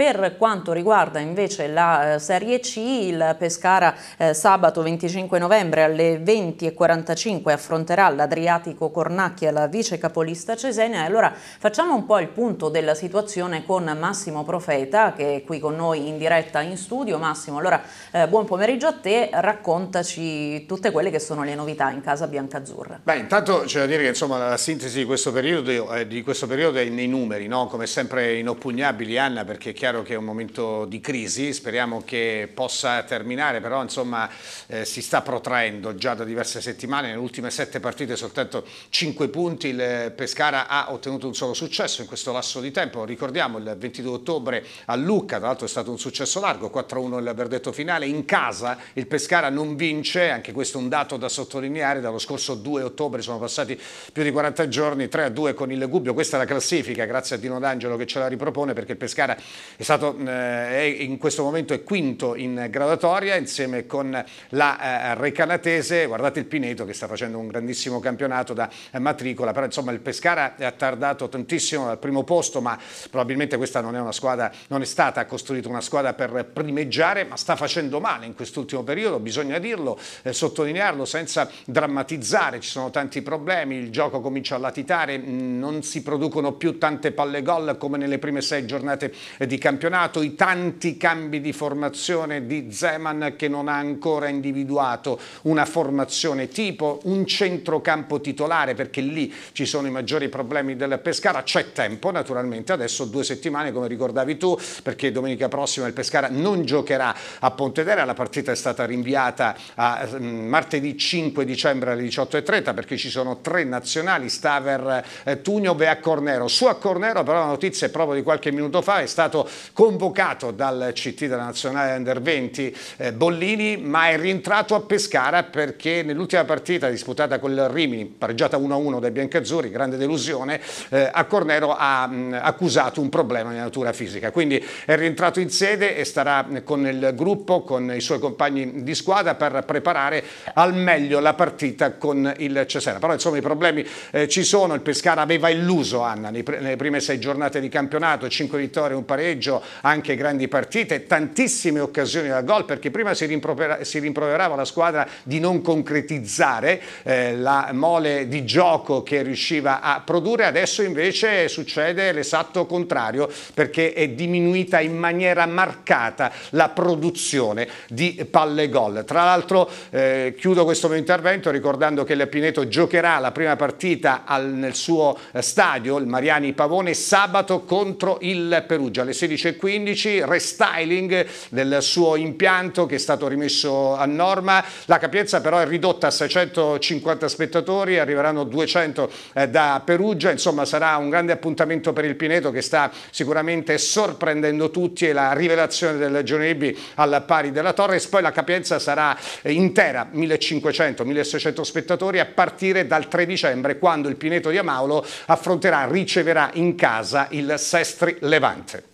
Per quanto riguarda invece la eh, Serie C, il Pescara eh, sabato 25 novembre alle 20.45 affronterà l'Adriatico Cornacchia, la vice capolista Cesena. E allora facciamo un po' il punto della situazione con Massimo Profeta che è qui con noi in diretta in studio. Massimo, allora eh, buon pomeriggio a te, raccontaci tutte quelle che sono le novità in casa biancazzurra. Beh, intanto c'è da dire che insomma, la sintesi di questo periodo, eh, di questo periodo è nei numeri, no? come sempre inoppugnabili Anna perché è chiaro chiaro che è un momento di crisi, speriamo che possa terminare, però insomma eh, si sta protraendo già da diverse settimane, nelle ultime sette partite soltanto cinque punti, il Pescara ha ottenuto un solo successo in questo lasso di tempo, ricordiamo il 22 ottobre a Lucca, tra l'altro è stato un successo largo, 4-1 il verdetto finale, in casa il Pescara non vince, anche questo è un dato da sottolineare, dallo scorso 2 ottobre sono passati più di 40 giorni, 3-2 con il Gubbio, questa è la classifica, grazie a Dino D'Angelo che ce la ripropone perché il Pescara è stato, eh, in questo momento è quinto in gradatoria insieme con la eh, Recanatese, guardate il Pineto che sta facendo un grandissimo campionato da eh, matricola, però insomma il Pescara è attardato tantissimo dal primo posto, ma probabilmente questa non è una squadra, non è stata costruita una squadra per primeggiare, ma sta facendo male in quest'ultimo periodo, bisogna dirlo, eh, sottolinearlo senza drammatizzare, ci sono tanti problemi, il gioco comincia a latitare, non si producono più tante palle gol come nelle prime sei giornate di campionato campionato, i tanti cambi di formazione di Zeman che non ha ancora individuato una formazione tipo, un centrocampo titolare perché lì ci sono i maggiori problemi del Pescara, c'è tempo naturalmente, adesso due settimane come ricordavi tu perché domenica prossima il Pescara non giocherà a Pontedera, la partita è stata rinviata a mm, martedì 5 dicembre alle 18.30 perché ci sono tre nazionali, Staver, eh, Tugno e Accornero. Su Accornero però la notizia è proprio di qualche minuto fa, è stato convocato dal CT della Nazionale Under 20 eh, Bollini, ma è rientrato a Pescara perché nell'ultima partita disputata con il Rimini, pareggiata 1-1 dai biancazzurri, grande delusione, eh, a Cornero ha mh, accusato un problema di natura fisica. Quindi è rientrato in sede e starà con il gruppo, con i suoi compagni di squadra per preparare al meglio la partita con il Cesena. Però insomma i problemi eh, ci sono, il Pescara aveva illuso Anna nelle prime sei giornate di campionato, 5 vittorie, un pareggio, calcio anche grandi partite, tantissime occasioni da gol perché prima si, rimproverava, si rimproverava la squadra di non concretizzare eh, la mole di gioco che riusciva a produrre, adesso invece succede l'esatto contrario perché è diminuita in maniera marcata la produzione di palle gol. Tra l'altro eh, chiudo questo mio intervento ricordando che l'Apineto giocherà la prima partita al, nel suo eh, stadio, il Mariani Pavone, sabato contro il Perugia alle 16 e 15, restyling del suo impianto che è stato rimesso a norma, la capienza però è ridotta a 650 spettatori, arriveranno 200 eh, da Perugia, insomma sarà un grande appuntamento per il Pineto che sta sicuramente sorprendendo tutti e la rivelazione del Gione B al pari della Torres, poi la capienza sarà eh, intera, 1500-1600 spettatori a partire dal 3 dicembre quando il Pineto di Amaulo affronterà, riceverà in casa il Sestri Levante.